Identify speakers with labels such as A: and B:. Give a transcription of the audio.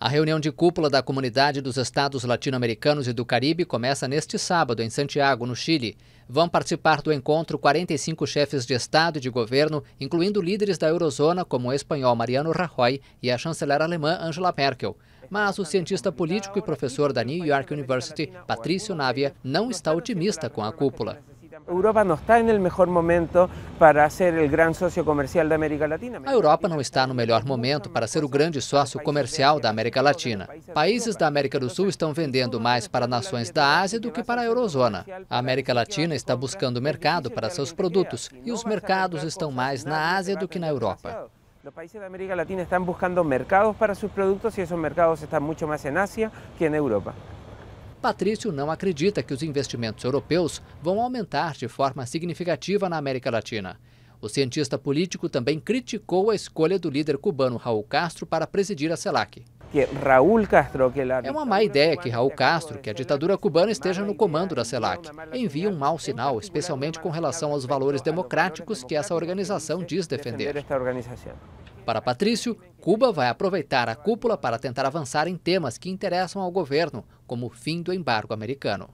A: A reunião de cúpula da Comunidade dos Estados Latino-Americanos e do Caribe começa neste sábado em Santiago, no Chile. Vão participar do encontro 45 chefes de Estado e de governo, incluindo líderes da eurozona como o espanhol Mariano Rajoy e a chanceler alemã Angela Merkel. Mas o cientista político e professor da New York University, Patrício Navia, não está otimista com a cúpula. Europa não está no melhor momento para ser o grande sócio comercial da América Latina. A Europa não está no melhor momento para ser o grande sócio comercial da América Latina. Países da América do Sul estão vendendo mais para nações da Ásia do que para a Eurozona. A América Latina está buscando mercado para seus produtos e os mercados estão mais na Ásia do que na Europa.
B: Os países da América Latina estão buscando mercados para seus produtos e esses mercados estão muito mais na Ásia que na Europa.
A: Patrício não acredita que os investimentos europeus vão aumentar de forma significativa na América Latina. O cientista político também criticou a escolha do líder cubano Raul Castro para presidir a CELAC. É uma má ideia que Raul Castro, que a ditadura cubana esteja no comando da CELAC. Envia um mau sinal, especialmente com relação aos valores democráticos que essa organização diz defender. Para Patrício, Cuba vai aproveitar a cúpula para tentar avançar em temas que interessam ao governo, como o fim do embargo americano.